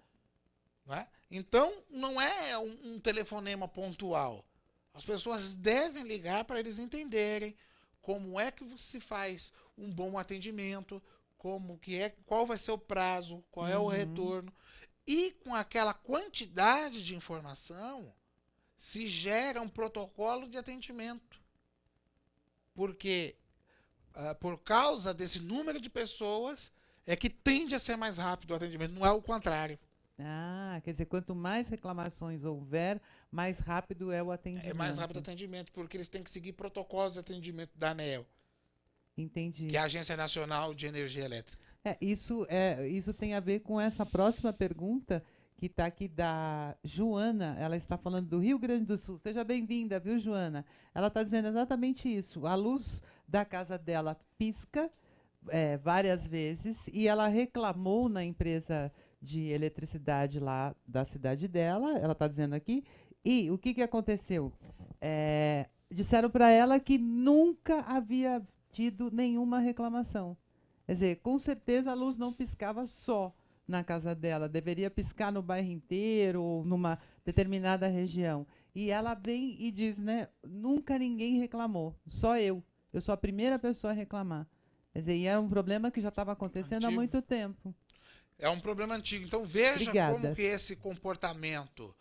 né? Então não é um, um telefonema pontual. As pessoas devem ligar para eles entenderem como é que se faz um bom atendimento, como que é, qual vai ser o prazo, qual é o uhum. retorno, e com aquela quantidade de informação, se gera um protocolo de atendimento. Porque, uh, por causa desse número de pessoas, é que tende a ser mais rápido o atendimento, não é o contrário. Ah, quer dizer, quanto mais reclamações houver, mais rápido é o atendimento. É mais rápido o atendimento, porque eles têm que seguir protocolos de atendimento da ANEEL. Entendi. Que é a Agência Nacional de Energia Elétrica. É, isso, é, isso tem a ver com essa próxima pergunta que está aqui da Joana. Ela está falando do Rio Grande do Sul. Seja bem-vinda, viu, Joana? Ela está dizendo exatamente isso. A luz da casa dela pisca é, várias vezes e ela reclamou na empresa de eletricidade lá da cidade dela. Ela está dizendo aqui. E o que, que aconteceu? É, disseram para ela que nunca havia tido nenhuma reclamação. Quer dizer, com certeza a luz não piscava só na casa dela, deveria piscar no bairro inteiro ou numa determinada região. E ela vem e diz, né? Nunca ninguém reclamou, só eu. Eu sou a primeira pessoa a reclamar. Quer dizer, e era é um problema que já estava acontecendo antigo. há muito tempo. É um problema antigo. Então veja Obrigada. como que esse comportamento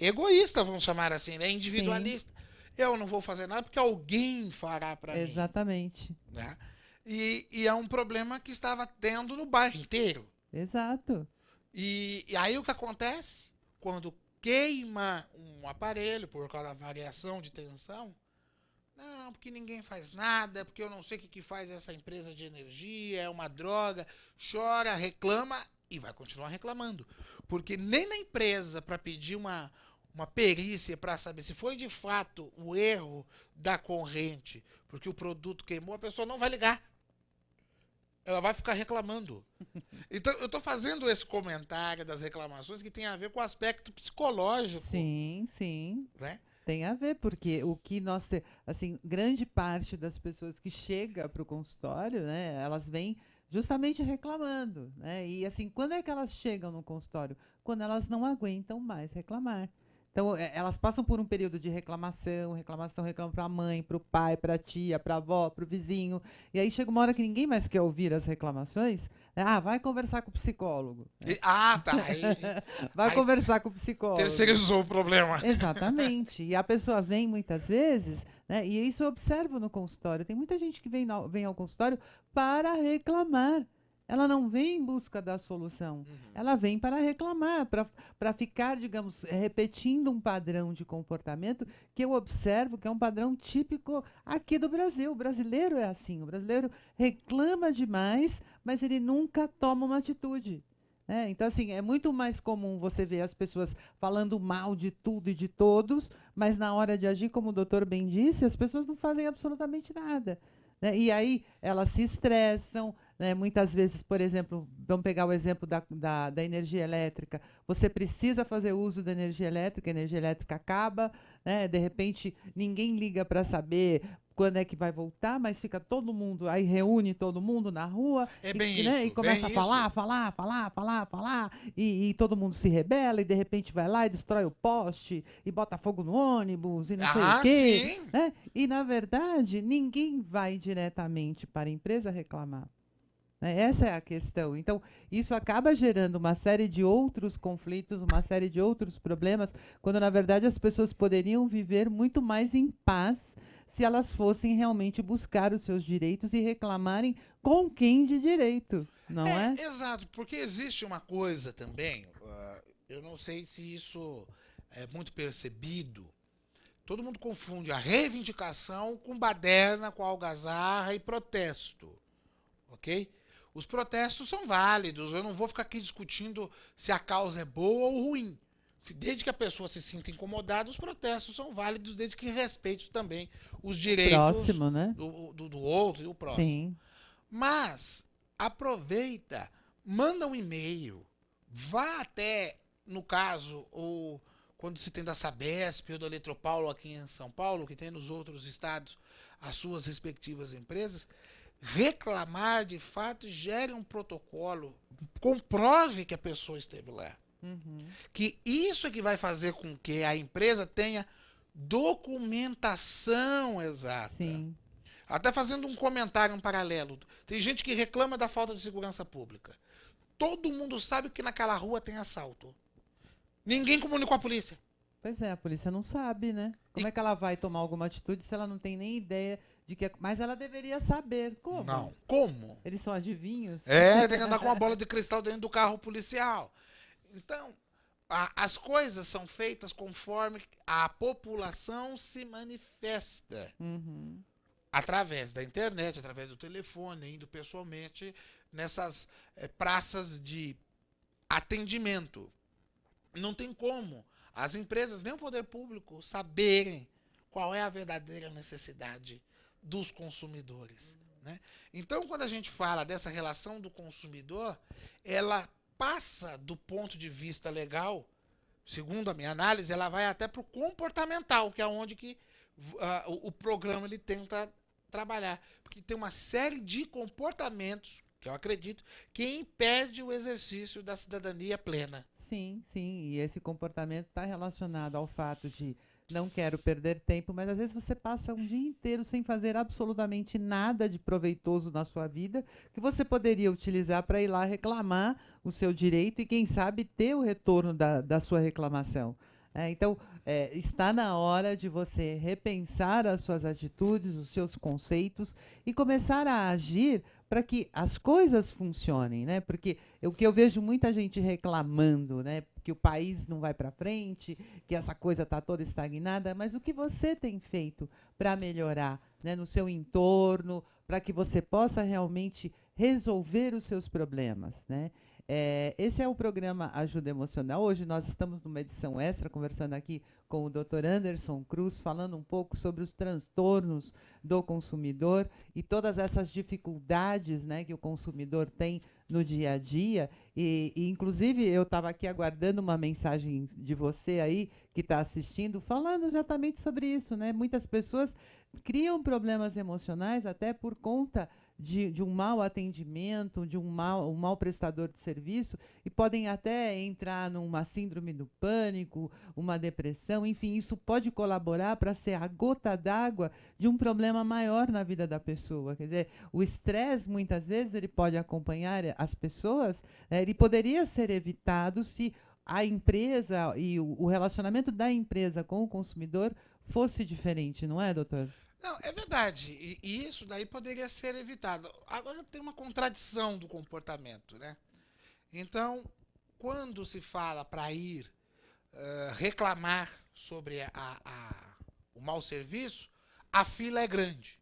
egoísta, vamos chamar assim, né? Individualista. Sim. Eu não vou fazer nada porque alguém fará para mim. Exatamente. Né? E, e é um problema que estava tendo no bairro inteiro. Exato. E, e aí o que acontece? Quando queima um aparelho por causa da variação de tensão, não, porque ninguém faz nada, porque eu não sei o que, que faz essa empresa de energia, é uma droga, chora, reclama e vai continuar reclamando. Porque nem na empresa para pedir uma, uma perícia para saber se foi de fato o erro da corrente, porque o produto queimou, a pessoa não vai ligar. Ela vai ficar reclamando. Então, eu estou fazendo esse comentário das reclamações que tem a ver com o aspecto psicológico. Sim, sim. Né? Tem a ver, porque o que nós. Assim, grande parte das pessoas que chega para o consultório, né, elas vêm justamente reclamando. Né? E, assim, quando é que elas chegam no consultório? Quando elas não aguentam mais reclamar. Então, é, elas passam por um período de reclamação, reclamação, reclamam para a mãe, para o pai, para a tia, para a avó, para o vizinho. E aí chega uma hora que ninguém mais quer ouvir as reclamações. Né? Ah, vai conversar com o psicólogo. Né? Ah, tá. Aí, vai aí, conversar com o psicólogo. Terceirizou o problema. Exatamente. E a pessoa vem muitas vezes, né? e isso eu observo no consultório. Tem muita gente que vem, vem ao consultório para reclamar. Ela não vem em busca da solução. Uhum. Ela vem para reclamar, para ficar, digamos, repetindo um padrão de comportamento que eu observo que é um padrão típico aqui do Brasil. O brasileiro é assim. O brasileiro reclama demais, mas ele nunca toma uma atitude. Né? então, assim, é muito mais comum você ver as pessoas falando mal de tudo e de todos, mas na hora de agir, como o doutor bem disse, as pessoas não fazem absolutamente nada. Né? E aí elas se estressam, né? Muitas vezes, por exemplo, vamos pegar o exemplo da, da, da, energia elétrica. Você precisa fazer uso da energia elétrica, a energia elétrica acaba, né? de repente ninguém liga para saber quando é que vai voltar, mas fica todo mundo, aí reúne todo mundo na rua é e, bem né, isso, e começa bem a falar, isso. falar, falar, falar, falar, e, e, todo mundo se rebela e de repente vai lá e destrói o poste e bota fogo no ônibus e não ah, sei o ah, quê. Né? E na verdade, ninguém vai diretamente para a empresa reclamar. Né? Essa é a questão. Então, isso acaba gerando uma série de outros conflitos, uma série de outros problemas, quando, na verdade, as pessoas poderiam viver muito mais em paz se elas fossem realmente buscar os seus direitos e reclamarem com quem de direito, não é? é? Exato, porque existe uma coisa também, uh, eu não sei se isso é muito percebido. Todo mundo confunde a reivindicação com baderna, com algazarra e protesto, ok? Os protestos são válidos, eu não vou ficar aqui discutindo se a causa é boa ou ruim. Se desde que a pessoa se sinta incomodada, os protestos são válidos, desde que respeite também os direitos próximo, né? do, do, do, outro e o próximo. Sim. Mas aproveita, manda um e-mail, vá até, no caso, ou quando se tem da Sabesp ou da Eletropaulo aqui em São Paulo, que tem nos outros estados as suas respectivas empresas, reclamar de fato, gere um protocolo, comprove que a pessoa esteve lá. Uhum. Que isso é que vai fazer com que a empresa tenha documentação exata. Sim. Até fazendo um comentário, um paralelo. Tem gente que reclama da falta de segurança pública. Todo mundo sabe que naquela rua tem assalto. Ninguém comunicou a polícia. Pois é, a polícia não sabe, né? Como e... é que ela vai tomar alguma atitude se ela não tem nem ideia de que, é- mas ela deveria saber como. Não, como? Eles são adivinhos? É, tem que andar com uma bola de cristal dentro do carro policial. Então, a, as coisas são feitas conforme a população se manifesta. Uhum. Através da internet, através do telefone, indo pessoalmente nessas é, praças de atendimento. Não tem como as empresas, nem o poder público, saberem qual é a verdadeira necessidade dos consumidores. Né? Então, quando a gente fala dessa relação do consumidor, ela passa do ponto de vista legal, segundo a minha análise, ela vai até para o comportamental, que é onde que, uh, o, programa ele tenta trabalhar. Porque tem uma série de comportamentos que eu acredito, que impede o exercício da cidadania plena. Sim, sim, e esse comportamento está relacionado ao fato de não quero perder tempo, mas às vezes você passa um dia inteiro sem fazer absolutamente nada de proveitoso na sua vida, que você poderia utilizar para ir lá reclamar o seu direito e, quem sabe, ter o retorno da, da sua reclamação. É, então, é, está na hora de você repensar as suas atitudes, os seus conceitos e começar a agir para que as coisas funcionem, né? Porque o que eu vejo muita gente reclamando, né? Que o país não vai para frente, que essa coisa está toda estagnada, mas o que você tem feito para melhorar né, no seu entorno, para que você possa realmente resolver os seus problemas, né? É, esse é o programa Ajuda Emocional. Hoje nós estamos numa edição extra, conversando aqui com o Dr. Anderson Cruz, falando um pouco sobre os transtornos do consumidor e todas essas dificuldades né, que o consumidor tem no dia a dia. E, e inclusive, eu estava aqui aguardando uma mensagem de você aí que está assistindo, falando exatamente sobre isso. Né? Muitas pessoas criam problemas emocionais até por conta de, de um mau atendimento, de um mau, um mau prestador de serviço, e podem até entrar numa síndrome do pânico, uma depressão, enfim, isso pode colaborar para ser a gota d'água de um problema maior na vida da pessoa. Quer dizer, o estresse, muitas vezes, ele pode acompanhar as pessoas, né, ele poderia ser evitado se a empresa e o, o relacionamento da empresa com o consumidor fosse diferente, não é, doutor? Não, é verdade. E, e isso daí poderia ser evitado. Agora tem uma contradição do comportamento, né? Então, quando se fala para ir uh, reclamar sobre a, a, o mau serviço, a fila é grande.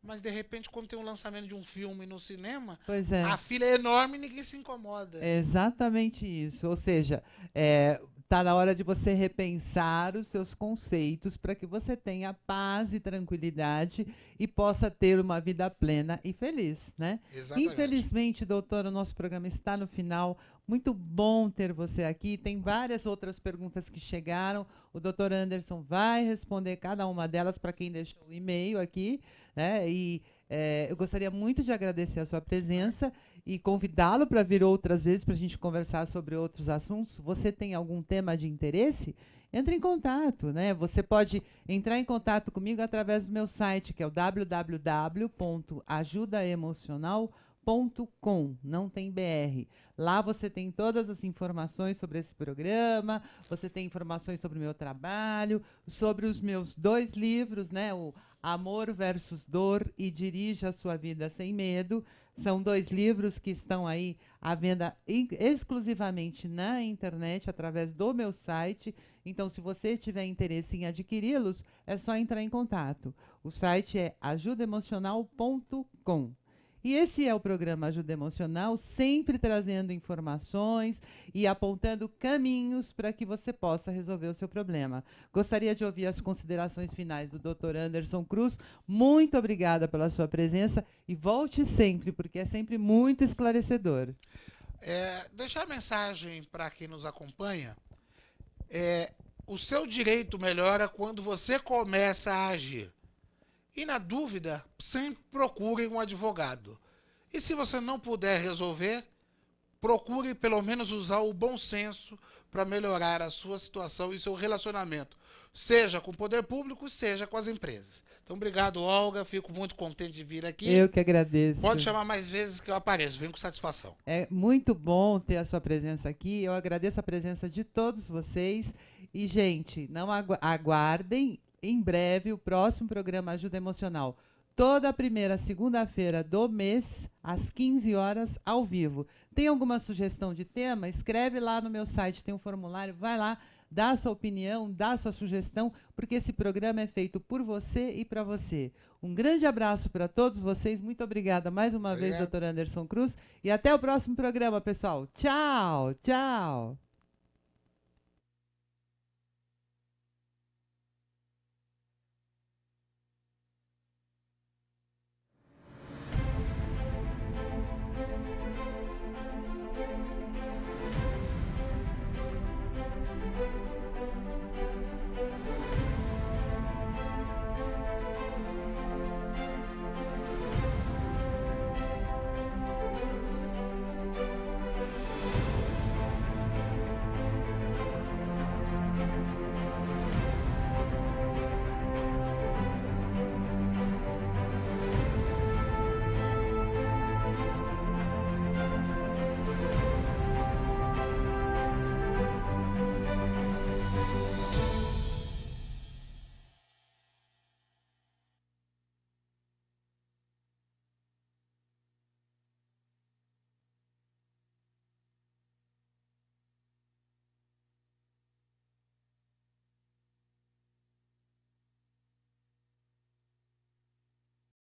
Mas de repente, quando tem um lançamento de um filme no cinema, é. a fila é enorme e ninguém se incomoda. É exatamente isso. Ou seja, é, Está na hora de você repensar os seus conceitos para que você tenha paz e tranquilidade e possa ter uma vida plena e feliz, né? Exatamente. Infelizmente, doutora, o nosso programa está no final. Muito bom ter você aqui. Tem várias outras perguntas que chegaram. O doutor Anderson vai responder cada uma delas para quem deixou o e-mail aqui, né? E é, eu gostaria muito de agradecer a sua presença e convidá-lo para vir outras vezes para a gente conversar sobre outros assuntos. Você tem algum tema de interesse? Entre em contato, né? Você pode entrar em contato comigo através do meu site, que é o www.ajudaemocional.com, não tem BR. Lá você tem todas as informações sobre esse programa, você tem informações sobre o meu trabalho, sobre os meus dois livros, né? O Amor versus Dor e Dirija a Sua Vida Sem Medo. São dois livros que estão aí à venda exclusivamente na internet, através do meu site. Então, se você tiver interesse em adquiri-los, é só entrar em contato. O site é ajudaemocional.com. E esse é o programa Ajuda Emocional, sempre trazendo informações e apontando caminhos para que você possa resolver o seu problema. Gostaria de ouvir as considerações finais do Dr. Anderson Cruz. Muito obrigada pela sua presença e volte sempre, porque é sempre muito esclarecedor. É, deixar a mensagem para quem nos acompanha. É, o seu direito melhora quando você começa a agir. E na dúvida, sempre procure um advogado. E se você não puder resolver, procure pelo menos usar o bom senso para melhorar a sua situação e seu relacionamento, seja com o poder público, seja com as empresas. Então, obrigado, Olga. Fico muito contente de vir aqui. Eu que agradeço. Pode chamar mais vezes que eu apareço. Venho com satisfação. É muito bom ter a sua presença aqui. Eu agradeço a presença de todos vocês. E, gente, não agu aguardem em breve o próximo programa Ajuda Emocional. Toda primeira segunda-feira do mês, às 15 horas, ao vivo. Tem alguma sugestão de tema? Escreve lá no meu site, tem um formulário, vai lá, dá a sua opinião, dá a sua sugestão, porque esse programa é feito por você e para você. Um grande abraço para todos vocês, muito obrigada mais uma Obrigado. vez, doutor Anderson Cruz, e até o próximo programa, pessoal. Tchau, tchau.